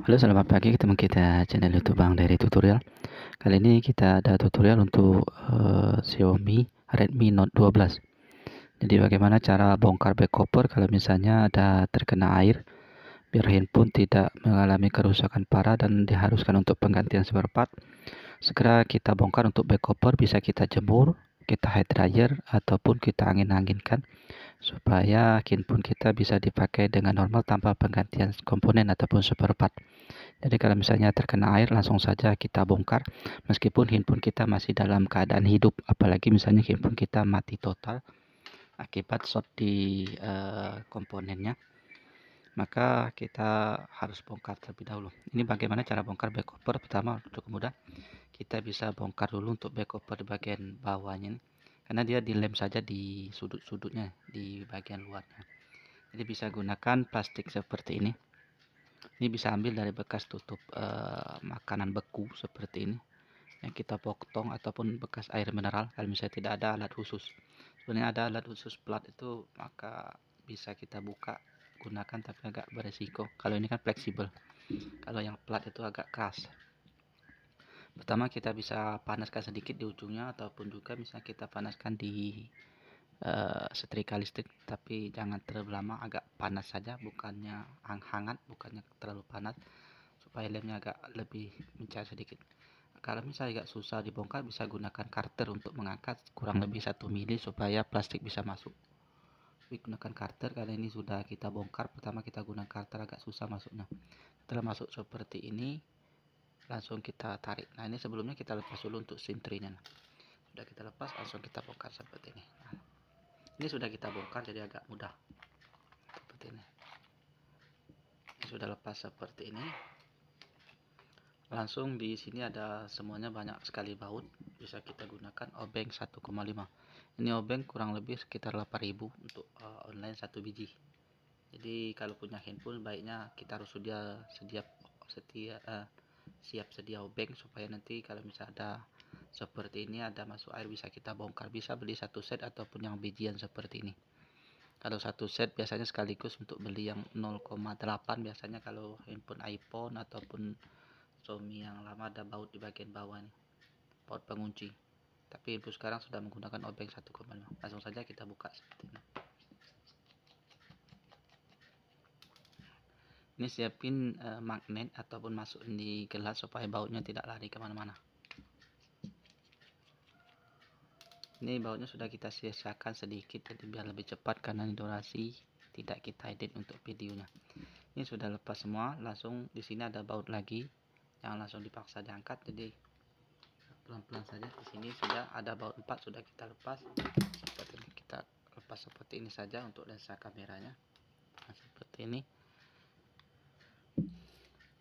Halo selamat pagi ketemu kita channel youtube Bang dari tutorial Kali ini kita ada tutorial untuk uh, Xiaomi Redmi Note 12 Jadi bagaimana cara bongkar back cover kalau misalnya ada terkena air Biar handphone tidak mengalami kerusakan parah dan diharuskan untuk penggantian spare part Segera kita bongkar untuk back cover bisa kita jemur kita high dryer ataupun kita angin-anginkan supaya kinpun kita bisa dipakai dengan normal tanpa penggantian komponen ataupun super part. Jadi kalau misalnya terkena air langsung saja kita bongkar meskipun kinpun kita masih dalam keadaan hidup apalagi misalnya kinpun kita mati total akibat short di uh, komponennya maka kita harus bongkar terlebih dahulu ini bagaimana cara bongkar back cover pertama untuk mudah kita bisa bongkar dulu untuk back cover di bagian bawahnya nih. karena dia dilem saja di sudut-sudutnya di bagian luarnya jadi bisa gunakan plastik seperti ini ini bisa ambil dari bekas tutup eh, makanan beku seperti ini yang kita potong ataupun bekas air mineral kalau misalnya tidak ada alat khusus sebenarnya ada alat khusus plat itu maka bisa kita buka gunakan tapi agak beresiko kalau ini kan fleksibel kalau yang plat itu agak keras pertama kita bisa panaskan sedikit di ujungnya ataupun juga bisa kita panaskan di uh, setrika listrik tapi jangan terlalu lama agak panas saja bukannya hangat bukannya terlalu panas supaya lemnya agak lebih mencair sedikit kalau misalnya agak susah dibongkar bisa gunakan karter untuk mengangkat kurang hmm. lebih satu mili supaya plastik bisa masuk gunakan karter karena ini sudah kita bongkar pertama kita gunakan karter agak susah masuknya setelah masuk seperti ini langsung kita tarik nah ini sebelumnya kita lepas dulu untuk sintrinya nah. sudah kita lepas langsung kita bongkar seperti ini nah, ini sudah kita bongkar jadi agak mudah seperti ini, ini sudah lepas seperti ini langsung di sini ada semuanya banyak sekali baut bisa kita gunakan obeng 1,5 ini obeng kurang lebih sekitar 8000 untuk uh, online satu biji jadi kalau punya handphone baiknya kita harus sudah setiap setia uh, siap sedia obeng supaya nanti kalau misalnya ada seperti ini ada masuk air bisa kita bongkar bisa beli satu set ataupun yang bijian seperti ini kalau satu set biasanya sekaligus untuk beli yang 0,8 biasanya kalau handphone iPhone ataupun Xiaomi yang lama ada baut di bagian bawah nih baut pengunci tapi ibu sekarang sudah menggunakan obeng 1,5 langsung saja kita buka seperti ini siapin uh, magnet ataupun masuk di gelas supaya bautnya tidak lari kemana-mana ini bautnya sudah kita sisakan sedikit jadi biar lebih cepat karena durasi tidak kita edit untuk videonya ini sudah lepas semua langsung di sini ada baut lagi yang langsung dipaksa diangkat jadi pelan-pelan saja di sini sudah ada baut 4 sudah kita lepas seperti ini kita lepas seperti ini saja untuk lensa kameranya nah, seperti ini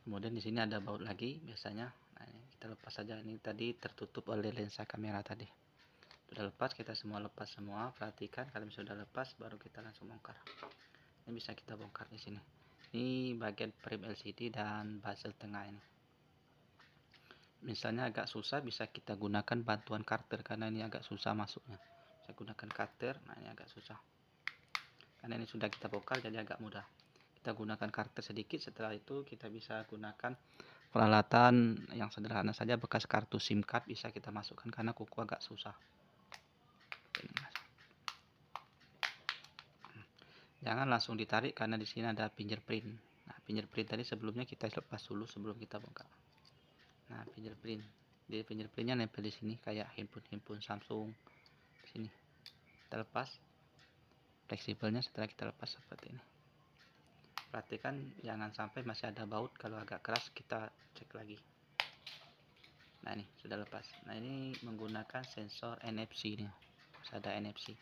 kemudian di sini ada baut lagi biasanya nah, ini kita lepas saja ini tadi tertutup oleh lensa kamera tadi sudah lepas kita semua lepas semua perhatikan kalau sudah lepas baru kita langsung bongkar ini bisa kita bongkar di sini ini bagian prim LCD dan bezel tengah ini misalnya agak susah bisa kita gunakan bantuan karter karena ini agak susah masuknya saya gunakan karter nah ini agak susah karena ini sudah kita bongkar jadi agak mudah kita gunakan karter sedikit setelah itu kita bisa gunakan peralatan yang sederhana saja bekas kartu SIM card bisa kita masukkan karena kuku agak susah jangan langsung ditarik karena di sini ada fingerprint nah fingerprint tadi sebelumnya kita lepas dulu sebelum kita bongkar nah fingerprint jadi fingerprintnya nempel di sini kayak handphone-handphone Samsung di sini terlepas, fleksibelnya setelah kita lepas seperti ini perhatikan jangan sampai masih ada baut kalau agak keras kita cek lagi nah ini sudah lepas nah ini menggunakan sensor NFC ini, ada NFC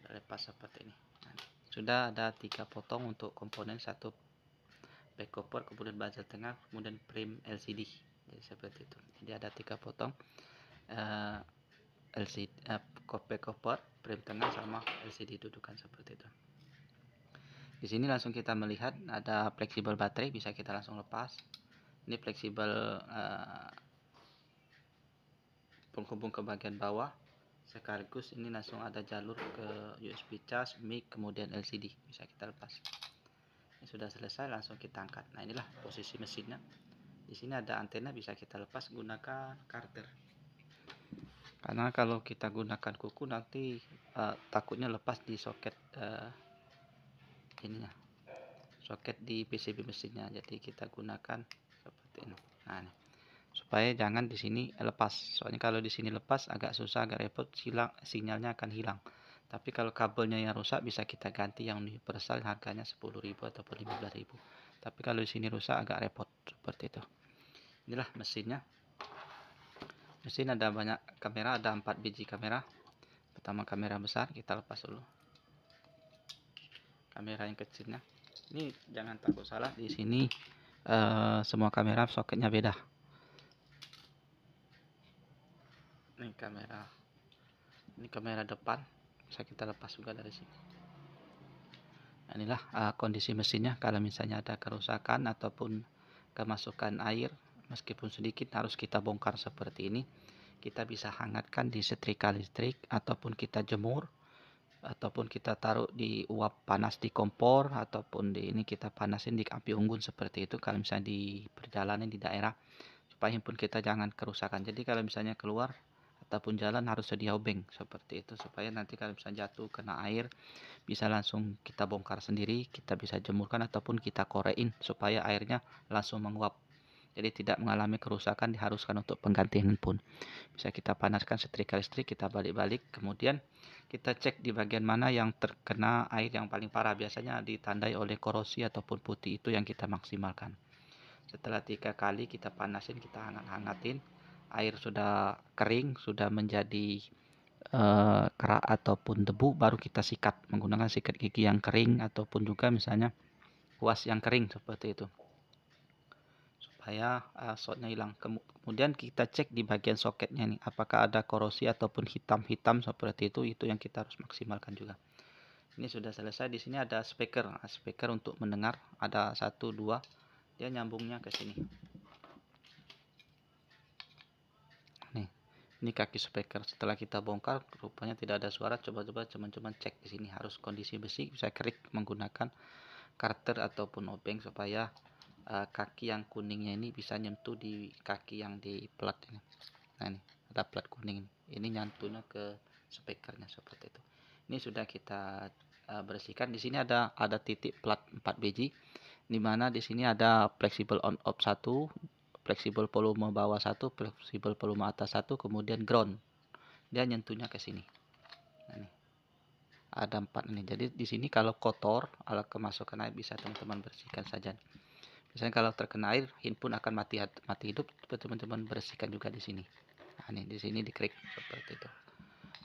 sudah lepas seperti ini nah, sudah ada tiga potong untuk komponen satu back cover kemudian bezel tengah kemudian frame LCD jadi seperti itu jadi ada tiga potong uh, eh, LCD uh, eh, back cover frame tengah sama LCD dudukan seperti itu di sini langsung kita melihat ada fleksibel baterai bisa kita langsung lepas ini fleksibel uh, eh, penghubung ke bagian bawah sekaligus ini langsung ada jalur ke USB charge mic kemudian LCD bisa kita lepas sudah selesai langsung kita angkat nah inilah posisi mesinnya di sini ada antena bisa kita lepas gunakan karter karena kalau kita gunakan kuku nanti uh, takutnya lepas di soket uh, ininya soket di PCB mesinnya jadi kita gunakan seperti ini nah ini supaya jangan di sini lepas soalnya kalau di sini lepas agak susah agak repot silang sinyalnya akan hilang tapi kalau kabelnya yang rusak bisa kita ganti yang universal harganya 10.000 ataupun 15.000. Tapi kalau di sini rusak agak repot seperti itu. Inilah mesinnya. Mesin ada banyak kamera, ada 4 biji kamera. Pertama kamera besar kita lepas dulu. Kamera yang kecilnya. Ini jangan takut salah di sini uh, semua kamera soketnya beda. Ini kamera. Ini kamera depan bisa kita lepas juga dari sini nah, inilah uh, kondisi mesinnya kalau misalnya ada kerusakan ataupun kemasukan air meskipun sedikit harus kita bongkar seperti ini kita bisa hangatkan di setrika listrik ataupun kita jemur ataupun kita taruh di uap panas di kompor ataupun di ini kita panasin di api unggun seperti itu kalau misalnya di perjalanan di daerah supaya handphone kita jangan kerusakan jadi kalau misalnya keluar ataupun jalan harus sedia obeng seperti itu supaya nanti kalau bisa jatuh kena air bisa langsung kita bongkar sendiri kita bisa jemurkan ataupun kita korein supaya airnya langsung menguap jadi tidak mengalami kerusakan diharuskan untuk penggantian pun bisa kita panaskan setrika listrik kita balik-balik kemudian kita cek di bagian mana yang terkena air yang paling parah biasanya ditandai oleh korosi ataupun putih itu yang kita maksimalkan setelah tiga kali kita panasin kita hangat-hangatin air sudah kering sudah menjadi uh, kerak ataupun debu baru kita sikat menggunakan sikat gigi yang kering ataupun juga misalnya kuas yang kering seperti itu supaya uh, hilang kemudian kita cek di bagian soketnya nih apakah ada korosi ataupun hitam-hitam seperti itu itu yang kita harus maksimalkan juga ini sudah selesai di sini ada speaker nah, speaker untuk mendengar ada satu dua dia nyambungnya ke sini ini kaki speaker setelah kita bongkar rupanya tidak ada suara coba-coba cuman-cuman cek di sini harus kondisi besi bisa kerik menggunakan karter ataupun obeng supaya uh, kaki yang kuningnya ini bisa nyentuh di kaki yang di plat ini nah ini ada plat kuning ini nyantunya ke speakernya seperti itu ini sudah kita uh, bersihkan di sini ada ada titik plat 4 biji dimana di sini ada flexible on off satu fleksibel volume bawah satu fleksibel volume atas satu kemudian ground dia nyentuhnya ke sini nah, ini. ada empat ini jadi di sini kalau kotor alat kemasukan air bisa teman-teman bersihkan saja misalnya kalau terkena air handphone akan mati mati hidup teman-teman bersihkan juga di sini nah, ini di sini dikrik seperti itu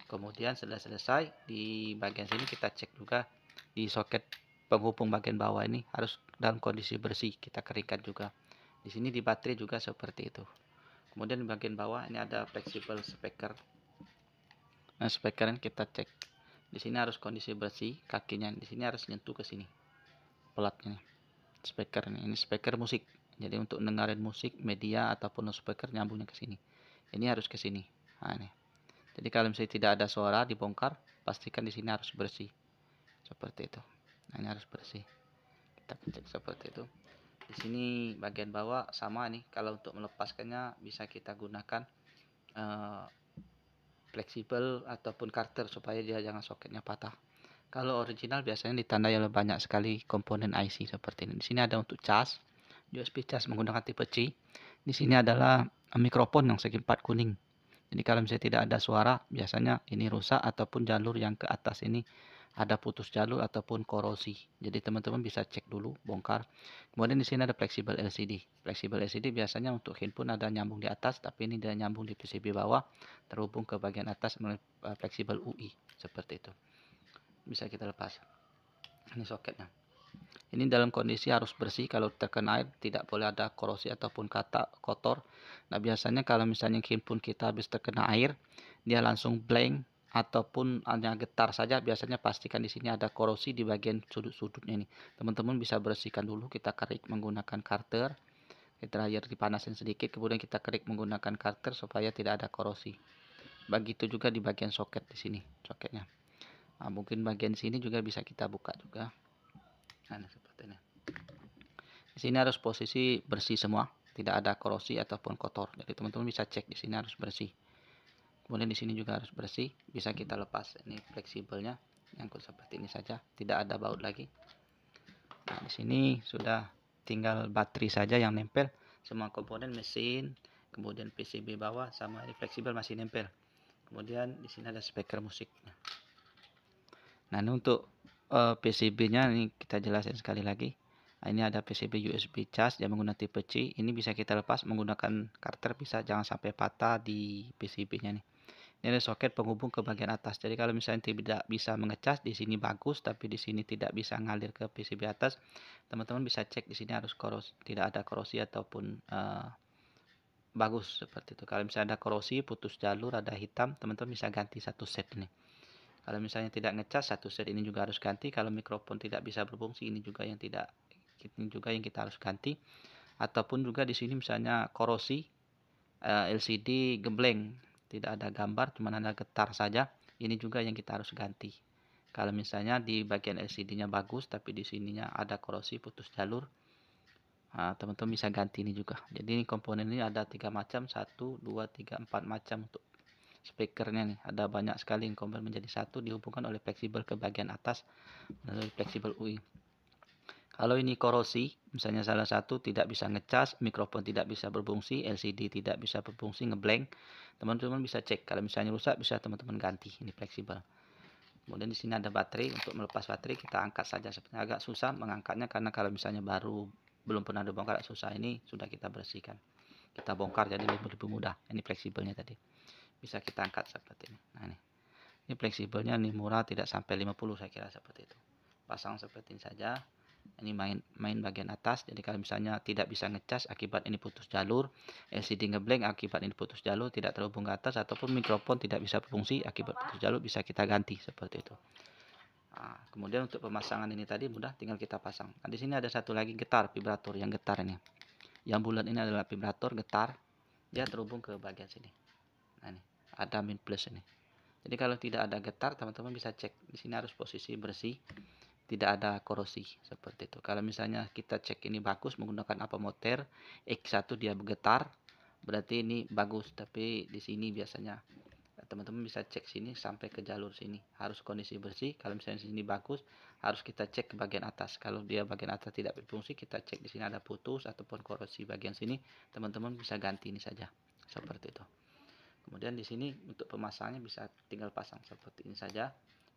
kemudian sudah selesai di bagian sini kita cek juga di soket penghubung bagian bawah ini harus dalam kondisi bersih kita keringkan juga di sini di baterai juga seperti itu kemudian di bagian bawah ini ada flexible speaker nah speaker ini kita cek di sini harus kondisi bersih kakinya di sini harus nyentuh ke sini pelatnya speaker ini ini speaker musik jadi untuk dengerin musik media ataupun speaker nyambungnya ke sini ini harus ke sini nah, ini jadi kalau misalnya tidak ada suara dibongkar pastikan di sini harus bersih seperti itu nah, ini harus bersih kita cek seperti itu di sini bagian bawah sama nih kalau untuk melepaskannya bisa kita gunakan uh, fleksibel ataupun karter supaya dia jangan soketnya patah kalau original biasanya ditandai oleh banyak sekali komponen IC seperti ini di sini ada untuk cas USB cas menggunakan tipe C di sini adalah mikrofon yang segi empat kuning jadi kalau misalnya tidak ada suara biasanya ini rusak ataupun jalur yang ke atas ini ada putus jalur ataupun korosi. Jadi teman-teman bisa cek dulu, bongkar. Kemudian di sini ada fleksibel LCD. Fleksibel LCD biasanya untuk handphone ada nyambung di atas, tapi ini dia nyambung di PCB bawah, terhubung ke bagian atas melalui eh, fleksibel UI seperti itu. Bisa kita lepas. Ini soketnya. Ini dalam kondisi harus bersih kalau terkena air tidak boleh ada korosi ataupun kata kotor. Nah biasanya kalau misalnya handphone kita habis terkena air dia langsung blank ataupun hanya getar saja biasanya pastikan di sini ada korosi di bagian sudut-sudutnya ini teman-teman bisa bersihkan dulu kita kerik menggunakan karter terakhir dipanasin sedikit kemudian kita kerik menggunakan karter supaya tidak ada korosi begitu juga di bagian soket di sini soketnya nah, mungkin bagian sini juga bisa kita buka juga nah seperti ini di sini harus posisi bersih semua tidak ada korosi ataupun kotor jadi teman-teman bisa cek di sini harus bersih kemudian di sini juga harus bersih bisa kita lepas ini fleksibelnya nyangkut seperti ini saja tidak ada baut lagi nah di sini sudah tinggal baterai saja yang nempel semua komponen mesin kemudian PCB bawah sama ini fleksibel masih nempel kemudian di sini ada speaker musik. nah ini untuk uh, eh, PCB nya ini kita jelaskan sekali lagi nah, ini ada PCB USB charge yang menggunakan tipe C ini bisa kita lepas menggunakan karter bisa jangan sampai patah di PCB nya nih ini soket penghubung ke bagian atas jadi kalau misalnya tidak bisa mengecas di sini bagus tapi di sini tidak bisa ngalir ke PCB atas teman-teman bisa cek di sini harus korosi, tidak ada korosi ataupun uh, bagus seperti itu kalau misalnya ada korosi putus jalur ada hitam teman-teman bisa ganti satu set ini kalau misalnya tidak ngecas satu set ini juga harus ganti kalau mikrofon tidak bisa berfungsi ini juga yang tidak ini juga yang kita harus ganti ataupun juga di sini misalnya korosi eh, LCD gebleng tidak ada gambar cuma ada getar saja ini juga yang kita harus ganti kalau misalnya di bagian LCD nya bagus tapi di sininya ada korosi putus jalur ah, teman-teman bisa ganti ini juga jadi ini komponen ini ada tiga macam satu dua tiga empat macam untuk speakernya nih ada banyak sekali yang komponen menjadi satu dihubungkan oleh fleksibel ke bagian atas melalui fleksibel UI kalau ini korosi, misalnya salah satu tidak bisa ngecas, mikrofon tidak bisa berfungsi, LCD tidak bisa berfungsi, ngeblank, teman-teman bisa cek. Kalau misalnya rusak, bisa teman-teman ganti. Ini fleksibel. Kemudian di sini ada baterai. Untuk melepas baterai, kita angkat saja. Sebenarnya agak susah mengangkatnya karena kalau misalnya baru belum pernah dibongkar, susah. Ini sudah kita bersihkan. Kita bongkar jadi lebih, lebih mudah. Ini fleksibelnya tadi. Bisa kita angkat seperti ini. Nah ini. Ini fleksibelnya ini murah tidak sampai 50 saya kira seperti itu. Pasang seperti ini saja ini main main bagian atas jadi kalau misalnya tidak bisa ngecas akibat ini putus jalur LCD ngeblank akibat ini putus jalur tidak terhubung ke atas ataupun mikrofon tidak bisa berfungsi akibat putus jalur bisa kita ganti seperti itu nah, kemudian untuk pemasangan ini tadi mudah tinggal kita pasang nah, di sini ada satu lagi getar vibrator yang getar ini yang bulat ini adalah vibrator getar dia terhubung ke bagian sini nah ini ada min plus ini jadi kalau tidak ada getar teman-teman bisa cek di sini harus posisi bersih tidak ada korosi seperti itu. Kalau misalnya kita cek ini bagus menggunakan apa motor X1 dia bergetar, berarti ini bagus. Tapi di sini biasanya teman-teman bisa cek sini sampai ke jalur sini. Harus kondisi bersih. Kalau misalnya sini bagus, harus kita cek ke bagian atas. Kalau dia bagian atas tidak berfungsi, kita cek di sini ada putus ataupun korosi bagian sini. Teman-teman bisa ganti ini saja. Seperti itu. Kemudian di sini untuk pemasangnya bisa tinggal pasang seperti ini saja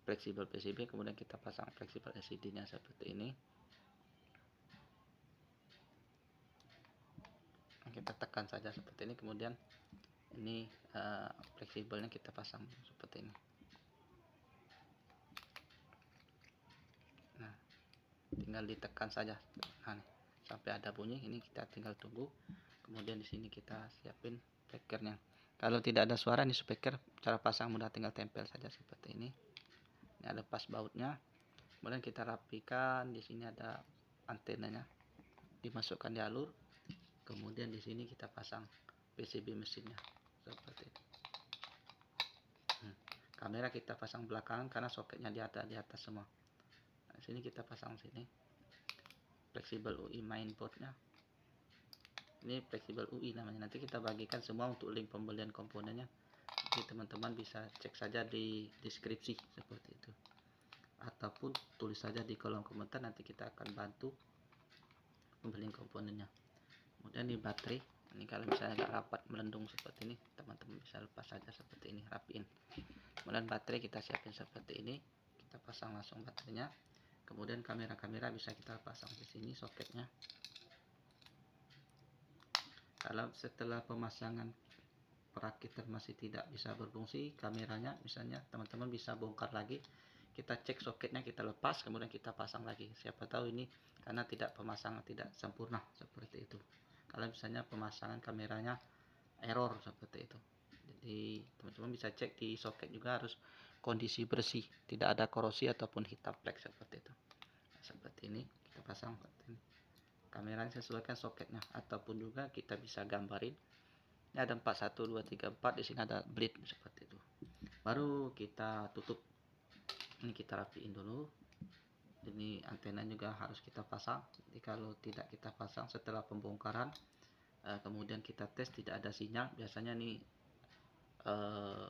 fleksibel PCB kemudian kita pasang fleksibel LCD nya seperti ini kita tekan saja seperti ini kemudian ini uh, fleksibelnya kita pasang seperti ini nah tinggal ditekan saja nah sampai ada bunyi ini kita tinggal tunggu kemudian di sini kita siapin speakernya kalau tidak ada suara ini speaker cara pasang mudah tinggal tempel saja seperti ini ini ada pas bautnya kemudian kita rapikan di sini ada antenanya dimasukkan di alur kemudian di sini kita pasang PCB mesinnya seperti ini hmm. kamera kita pasang belakang karena soketnya di atas di atas semua nah, sini kita pasang sini fleksibel UI main mainboardnya ini fleksibel UI namanya nanti kita bagikan semua untuk link pembelian komponennya nanti teman-teman bisa cek saja di deskripsi seperti itu ataupun tulis saja di kolom komentar nanti kita akan bantu membeli komponennya kemudian di baterai ini kalau misalnya agak rapat melendung seperti ini teman-teman bisa lepas saja seperti ini rapiin kemudian baterai kita siapin seperti ini kita pasang langsung baterainya kemudian kamera-kamera bisa kita pasang di sini soketnya kalau setelah pemasangan perakit masih tidak bisa berfungsi kameranya misalnya teman-teman bisa bongkar lagi kita cek soketnya kita lepas kemudian kita pasang lagi siapa tahu ini karena tidak pemasangan tidak sempurna seperti itu kalau misalnya pemasangan kameranya error seperti itu jadi teman-teman bisa cek di soket juga harus kondisi bersih tidak ada korosi ataupun hitam black seperti itu nah, seperti ini kita pasang seperti ini kameranya sesuaikan soketnya ataupun juga kita bisa gambarin ini ada 4 1 2 3 4 di sini ada bleed seperti itu baru kita tutup ini kita rapiin dulu ini antena juga harus kita pasang jadi kalau tidak kita pasang setelah pembongkaran eh, kemudian kita tes tidak ada sinyal biasanya nih eh,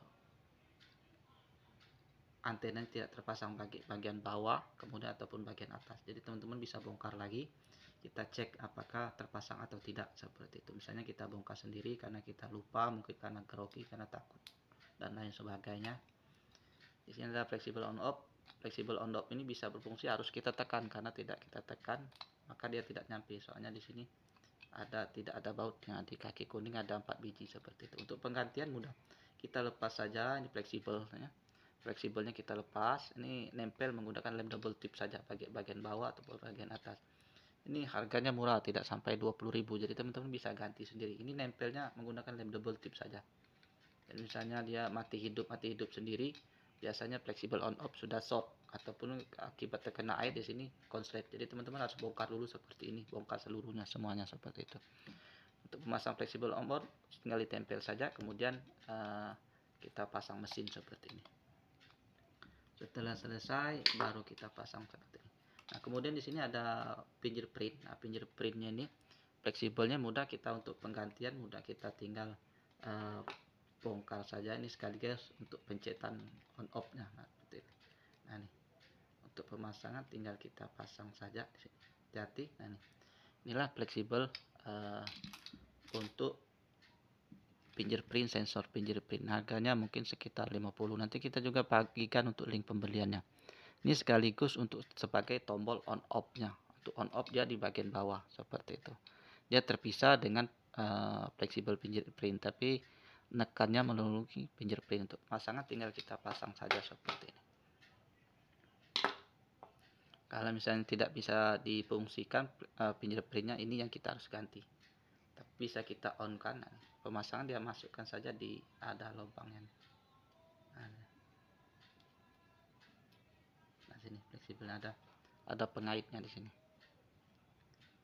antena tidak terpasang bagi bagian bawah kemudian ataupun bagian atas jadi teman-teman bisa bongkar lagi kita cek apakah terpasang atau tidak seperti itu misalnya kita bongkar sendiri karena kita lupa mungkin karena grogi karena takut dan lain sebagainya di sini ada fleksibel on off fleksibel on off ini bisa berfungsi harus kita tekan karena tidak kita tekan maka dia tidak nyampe soalnya di sini ada tidak ada bautnya di kaki kuning ada empat biji seperti itu untuk penggantian mudah kita lepas saja ini fleksibel ya fleksibelnya kita lepas ini nempel menggunakan lem double tip saja bagian bagian bawah ataupun bagian atas ini harganya murah tidak sampai 20.000 jadi teman-teman bisa ganti sendiri ini nempelnya menggunakan lem double tip saja jadi misalnya dia mati hidup mati hidup sendiri biasanya fleksibel on off sudah short ataupun akibat terkena air di sini konslet jadi teman-teman harus bongkar dulu seperti ini bongkar seluruhnya semuanya seperti itu untuk memasang fleksibel on board tinggal ditempel saja kemudian uh, kita pasang mesin seperti ini setelah selesai baru kita pasang seperti nah kemudian di sini ada fingerprint nah fingerprintnya ini fleksibelnya mudah kita untuk penggantian mudah kita tinggal uh, bongkar saja ini sekaligus untuk pencetan on off nya nah, seperti ini. nah nih untuk pemasangan tinggal kita pasang saja hati-hati nah nih inilah fleksibel uh, untuk fingerprint sensor fingerprint harganya mungkin sekitar 50 nanti kita juga bagikan untuk link pembeliannya ini sekaligus untuk sebagai tombol on off nya untuk on off dia di bagian bawah seperti itu dia terpisah dengan uh, fleksibel fingerprint tapi nekannya melalui fingerprint untuk pasangan tinggal kita pasang saja seperti ini kalau misalnya tidak bisa difungsikan uh, eh, fingerprintnya ini yang kita harus ganti tapi bisa kita on kanan pemasangan dia masukkan saja di ada lubangnya ada nah sini fleksibel ada ada pengaitnya di sini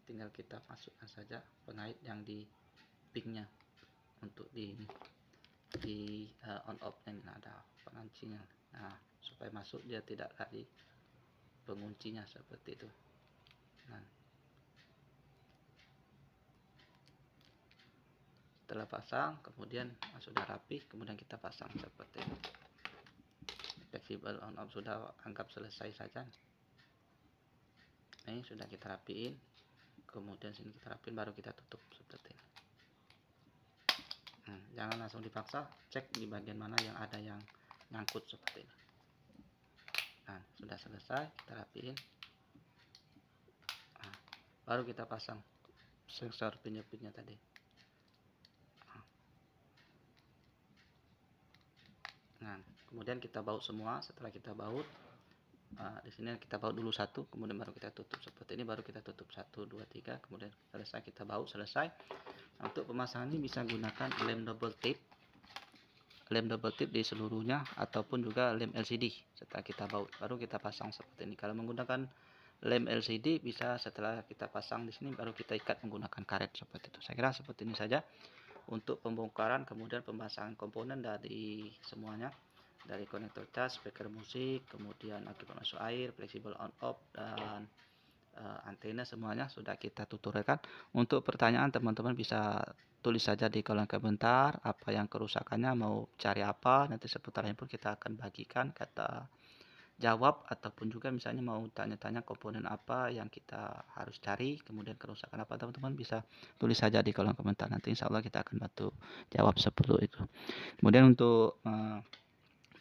tinggal kita masukkan saja pengait yang di pinnya untuk di ini di uh, on off ini ada pengancinya nah supaya masuk dia tidak lari penguncinya seperti itu nah setelah pasang kemudian sudah rapi kemudian kita pasang seperti ini fleksibel on oh, off oh, sudah anggap selesai saja ini sudah kita rapiin kemudian sini kita rapiin baru kita tutup seperti ini nah, jangan langsung dipaksa cek di bagian mana yang ada yang nyangkut seperti ini nah sudah selesai kita rapiin nah, baru kita pasang sensor penyepitnya tadi Nah, kemudian kita baut semua. Setelah kita baut, uh, di sini kita baut dulu satu, kemudian baru kita tutup seperti ini. Baru kita tutup satu, dua, tiga, kemudian selesai kita baut selesai. Nah, untuk pemasangan ini bisa gunakan lem double tip, lem double tip di seluruhnya ataupun juga lem LCD. Setelah kita baut, baru kita pasang seperti ini. Kalau menggunakan lem LCD bisa setelah kita pasang di sini baru kita ikat menggunakan karet seperti itu. Saya kira seperti ini saja untuk pembongkaran kemudian pemasangan komponen dari semuanya dari konektor cas, speaker musik, kemudian akibat masuk air, fleksibel on off dan uh, antena semuanya sudah kita tuturkan. Untuk pertanyaan teman-teman bisa tulis saja di kolom komentar apa yang kerusakannya, mau cari apa, nanti seputar pun kita akan bagikan kata jawab ataupun juga misalnya mau tanya-tanya komponen apa yang kita harus cari kemudian kerusakan apa teman-teman bisa tulis saja di kolom komentar nanti insya Allah kita akan bantu jawab seperti itu kemudian untuk eh,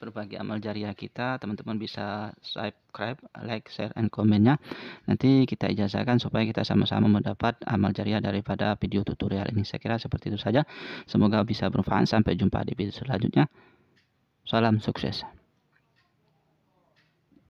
berbagi amal jariah kita teman-teman bisa subscribe like share and komennya nanti kita ijazahkan supaya kita sama-sama mendapat amal jariah daripada video tutorial ini saya kira seperti itu saja semoga bisa bermanfaat sampai jumpa di video selanjutnya salam sukses